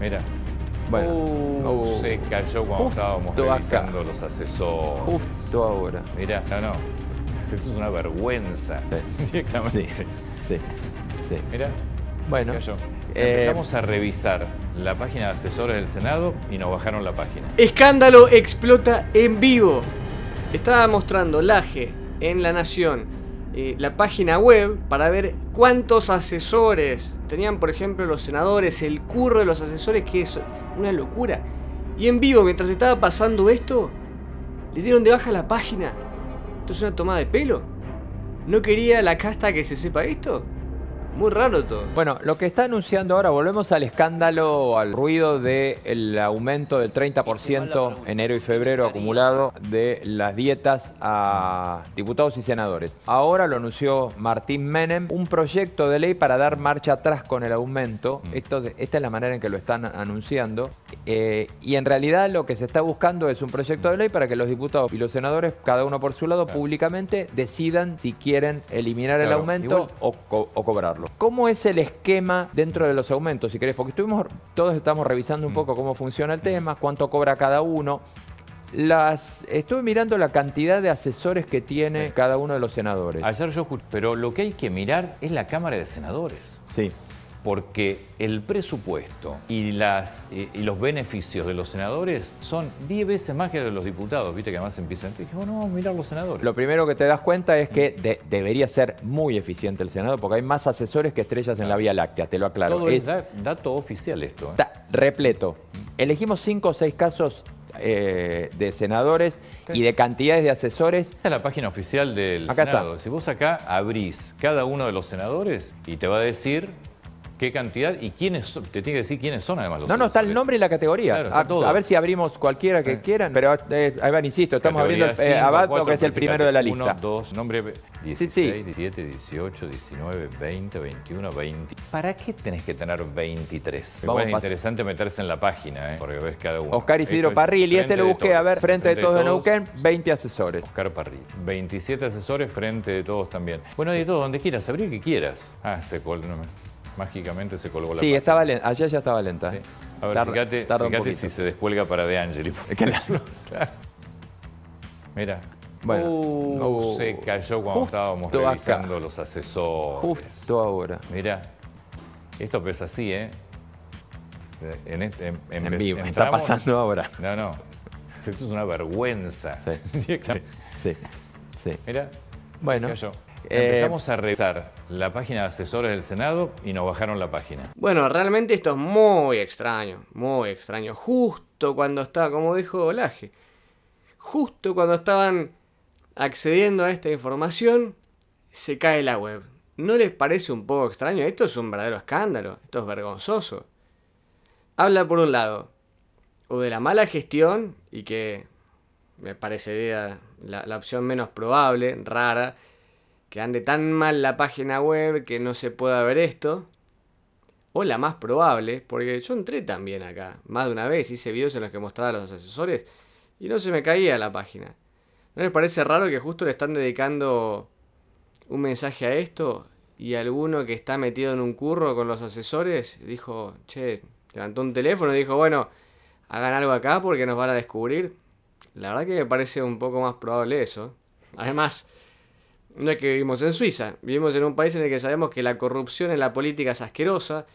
Mira. Bueno, se cayó cuando estábamos revisando los asesores. Justo ahora. Mira, no, no. Esto es una vergüenza. Sí. Directamente. Sí, sí. sí. Mira. Bueno. Se eh, Empezamos a revisar la página de asesores del Senado y nos bajaron la página. Escándalo explota en vivo. Estaba mostrando Laje en La Nación eh, la página web para ver cuántos asesores tenían, por ejemplo, los senadores, el curro de los asesores, que es una locura. Y en vivo, mientras estaba pasando esto, le dieron de baja la página. ¿Esto es una tomada de pelo? ¿No quería la casta que se sepa esto? Muy raro todo. Bueno, lo que está anunciando ahora, volvemos al escándalo, al ruido del aumento del 30% enero y febrero acumulado de las dietas a diputados y senadores. Ahora lo anunció Martín Menem, un proyecto de ley para dar marcha atrás con el aumento. Mm. Esto, esta es la manera en que lo están anunciando. Eh, y en realidad lo que se está buscando es un proyecto de ley para que los diputados y los senadores, cada uno por su lado, públicamente decidan si quieren eliminar el aumento o cobrarlo. ¿Cómo es el esquema dentro de los aumentos, si querés? Porque estuvimos, todos estamos revisando un mm. poco cómo funciona el mm. tema, cuánto cobra cada uno. Las, estuve mirando la cantidad de asesores que tiene cada uno de los senadores. Ayer yo, pero lo que hay que mirar es la Cámara de Senadores. Sí porque el presupuesto y, las, eh, y los beneficios de los senadores son 10 veces más que de los diputados. Viste que además empiezan, dije, bueno, oh, vamos a mirar los senadores. Lo primero que te das cuenta es que debería ser muy eficiente el Senado porque hay más asesores que estrellas en la Vía Láctea, te lo aclaro. Todo es, dato oficial esto. Está ¿eh? repleto. Elegimos 5 o 6 casos eh, de senadores y de cantidades de asesores. Esta es la página oficial del Senado. Si vos acá abrís cada uno de los senadores y te va a decir qué cantidad y quiénes son. Te tiene que decir quiénes son además No, no, está el nombre y la categoría. a, ver si abrimos cualquiera que quieran, pero eh, ahí van, insisto, estamos abriendo eh, Abato, que es el primero de la lista. 1, 2, nombre 16, 17, 18, 19, 20, 21, 20. ¿Para qué tenés que tener 23? es interesante meterse en la página, ¿eh? porque ves cada uno. Oscar Isidro Parril, y este lo busqué, a ver, frente, de, todos de Neuquén, 20 asesores. Oscar Parril, 27 asesores frente de todos también. Bueno, de todo, donde quieras, abrir que quieras. Ah, se me Mágicamente se colgó la Sí, estaba allá ya estaba lenta. ¿eh? A ver, fíjate, si se descuelga para De Angeli. Claro. Mira. Bueno, uh, no se cayó cuando estábamos revisando los asesores. Justo ahora. Mira, esto pesa así, ¿eh? En, este, en, vivo, está pasando ahora. No, no. Esto es una vergüenza. Sí. sí. sí. Mira, bueno. se cayó. Empezamos eh, a revisar la página de asesores del Senado y nos bajaron la página. Bueno, realmente esto es muy extraño, muy extraño. Justo cuando estaba, como dijo Olaje, justo cuando estaban accediendo a esta información, se cae la web. ¿No les parece un poco extraño? Esto es un verdadero escándalo, esto es vergonzoso. Habla por un lado, o de la mala gestión, y que me parecería la, la opción menos probable, rara, que ande tan mal la página web que no se pueda ver esto. O la más probable, porque yo entré también acá, más de una vez, hice videos en los que mostraba a los asesores y no se me caía la página. ¿No les parece raro que justo le están dedicando un mensaje a esto y alguno que está metido en un curro con los asesores dijo, che, levantó un teléfono y dijo, bueno, hagan algo acá porque nos van a descubrir? La verdad que me parece un poco más probable eso. Además, no es que vivimos en Suiza, vivimos en un país en el que sabemos que la corrupción en la política es asquerosa,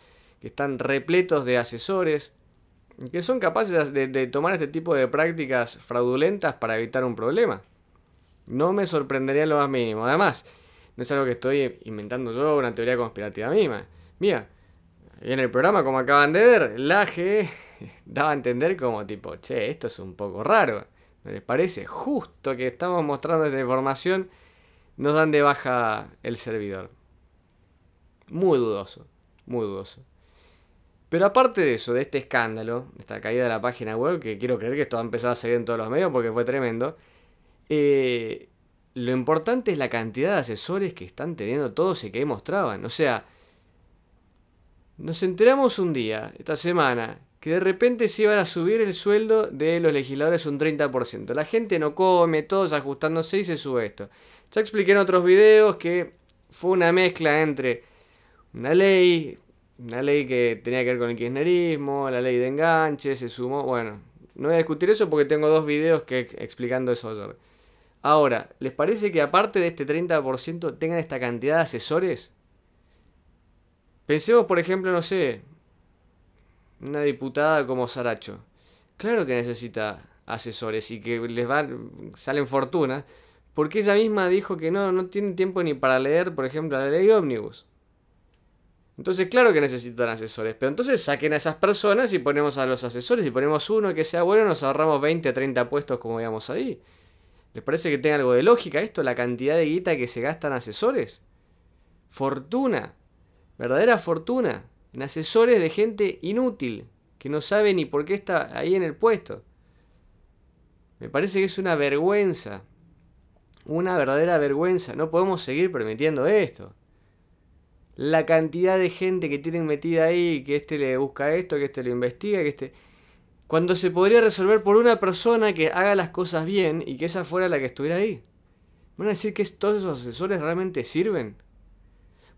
que están repletos de asesores, que son capaces de, tomar este tipo de prácticas fraudulentas para evitar un problema. No me sorprendería lo más mínimo. Además, no es algo que estoy inventando yo, una teoría conspirativa misma. Mira, en el programa, como acaban de ver, la G daba a entender como tipo, che, esto es un poco raro. ¿No les parece? Justo que estamos mostrando esta información nos dan de baja el servidor. Muy dudoso, muy dudoso. Pero aparte de eso, de este escándalo, esta caída de la página web, que quiero creer que esto ha empezado a salir en todos los medios porque fue tremendo, eh, lo importante es la cantidad de asesores que están teniendo todos y que mostraban. O sea, nos enteramos un día, esta semana, que de repente se iban a subir el sueldo de los legisladores un 30%. La gente no come, todos ajustándose y se sube esto. Ya expliqué en otros videos que fue una mezcla entre una ley, una ley que tenía que ver con el kirchnerismo, la ley de enganche, se sumó, bueno, no voy a discutir eso porque tengo dos videos que explicando eso Ahora, ¿les parece que aparte de este 30% tengan esta cantidad de asesores? Pensemos, por ejemplo, no sé, una diputada como Saracho. Claro que necesita asesores y que les van, salen fortunas, porque ella misma dijo que no, no tiene tiempo ni para leer, por ejemplo, la ley ómnibus. Entonces, claro que necesitan asesores, pero entonces saquen a esas personas y ponemos a los asesores y ponemos uno que sea bueno, nos ahorramos 20, 30 puestos como veíamos ahí. ¿Les parece que tenga algo de lógica esto? La cantidad de guita que se gastan asesores. Fortuna. Verdadera fortuna asesores de gente inútil, que no sabe ni por qué está ahí en el puesto. Me parece que es una vergüenza, una verdadera vergüenza. No podemos seguir permitiendo esto. La cantidad de gente que tienen metida ahí, que este le busca esto, que este lo investiga, que este... Cuando se podría resolver por una persona que haga las cosas bien y que esa fuera la que estuviera ahí. ¿Van a decir que todos esos asesores realmente sirven?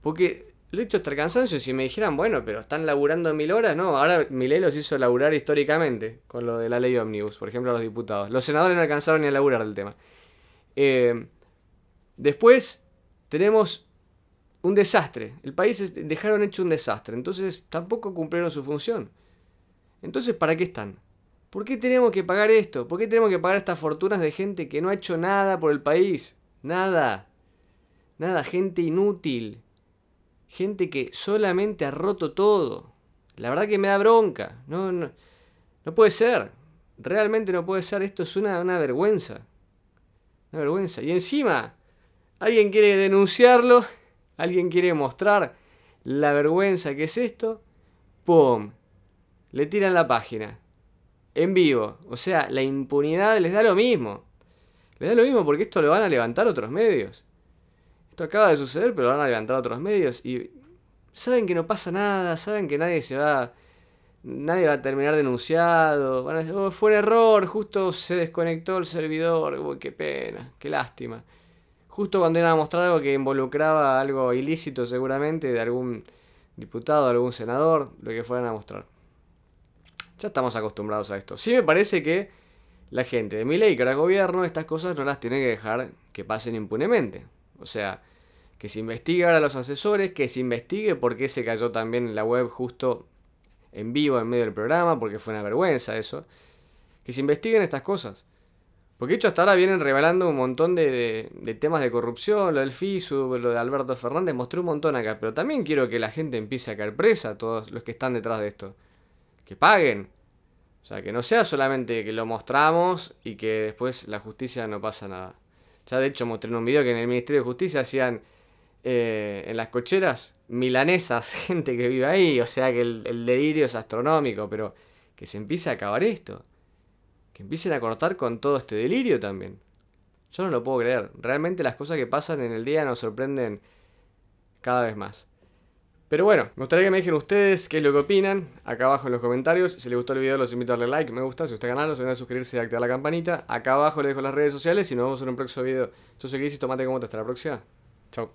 Porque hecho hasta el cansancio. Si me dijeran, bueno, pero están laburando mil horas, no. Ahora Milei los hizo laburar históricamente con lo de la ley Omnibus, por ejemplo, a los diputados. Los senadores no alcanzaron ni a laburar del tema. Eh, después tenemos un desastre. El país dejaron hecho un desastre. Entonces tampoco cumplieron su función. Entonces, ¿para qué están? ¿Por qué tenemos que pagar esto? ¿Por qué tenemos que pagar estas fortunas de gente que no ha hecho nada por el país? Nada. Nada, gente inútil gente que solamente ha roto todo. La verdad que me da bronca. No, no, puede ser. Realmente no puede ser. Esto es una, una vergüenza. Una vergüenza. Y encima, alguien quiere denunciarlo. Alguien quiere mostrar la vergüenza que es esto. ¡Pum! Le tiran la página. En vivo. O sea, la impunidad les da lo mismo. Les da lo mismo porque esto lo van a levantar otros medios. Esto acaba de suceder, pero van a levantar otros medios y saben que no pasa nada, saben que nadie se va, nadie va a terminar denunciado, oh, fue un error, justo se desconectó el servidor, qué pena, qué lástima. Justo cuando iban a mostrar algo que involucraba algo ilícito seguramente de algún diputado, algún senador, lo que fueran a mostrar. Ya estamos acostumbrados a esto. Sí me parece que la gente de mi ley, que gobierno, estas cosas no las tiene que dejar que pasen impunemente. O sea, que se investigue ahora a los asesores, que se investigue por qué se cayó también en la web justo en vivo, en medio del programa, porque fue una vergüenza eso. Que se investiguen estas cosas. Porque de hecho hasta ahora vienen revelando un montón de, temas de corrupción, lo del FISU, lo de Alberto Fernández, mostré un montón acá, pero también quiero que la gente empiece a caer presa, todos los que están detrás de esto. Que paguen. O sea, que no sea solamente que lo mostramos y que después la justicia no pasa nada. Ya de hecho mostré en un video que en el Ministerio de Justicia hacían eh, en las cocheras milanesas, gente que vive ahí, o sea que el, delirio es astronómico, pero que se empiece a acabar esto. Que empiecen a cortar con todo este delirio también. Yo no lo puedo creer. Realmente las cosas que pasan en el día nos sorprenden cada vez más. Pero bueno, me gustaría que me dejen ustedes qué es lo que opinan, acá abajo en los comentarios. Si les gustó el video los invito a darle like, me gusta, si usted canal, no se olviden suscribirse y activar la campanita. Acá abajo les dejo las redes sociales y nos vemos en un próximo video. Yo soy gris y tomate como hasta la próxima. chao